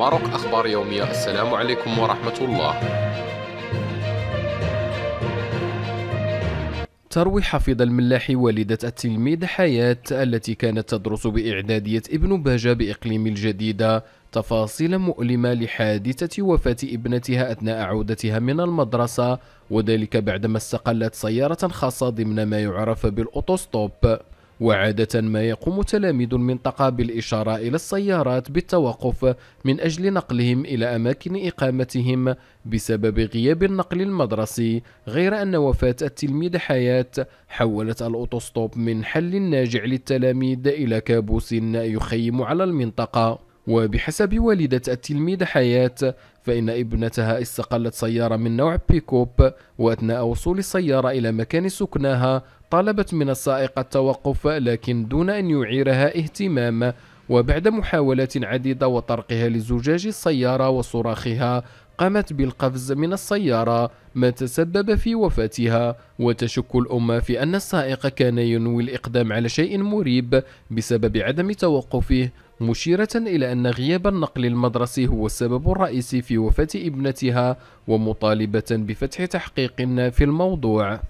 ماروك أخبار يومية السلام عليكم ورحمة الله تروي حفيظ الملاحي والدة التلميذ حياة التي كانت تدرس بإعدادية ابن باجة بإقليم الجديدة تفاصيل مؤلمة لحادثة وفاة ابنتها أثناء عودتها من المدرسة وذلك بعدما استقلت سيارة خاصة ضمن ما يعرف بالأوتوستوب وعادة ما يقوم تلاميذ المنطقة بالإشارة إلى السيارات بالتوقف من أجل نقلهم إلى أماكن إقامتهم بسبب غياب النقل المدرسي غير أن وفاة التلميذ حياة حولت الأوتوستوب من حل ناجع للتلاميذ إلى كابوس يخيم على المنطقة وبحسب والدة التلميذ حياة فإن ابنتها استقلت سيارة من نوع بيكوب وأثناء وصول السيارة إلى مكان سكنها طلبت من السائق التوقف لكن دون أن يعيرها اهتمام وبعد محاولات عديدة وطرقها لزجاج السيارة وصراخها قامت بالقفز من السيارة ما تسبب في وفاتها وتشك الأمة في أن السائق كان ينوي الإقدام على شيء مريب بسبب عدم توقفه مشيرة إلى أن غياب النقل المدرسي هو السبب الرئيسي في وفاة ابنتها ومطالبة بفتح تحقيق في الموضوع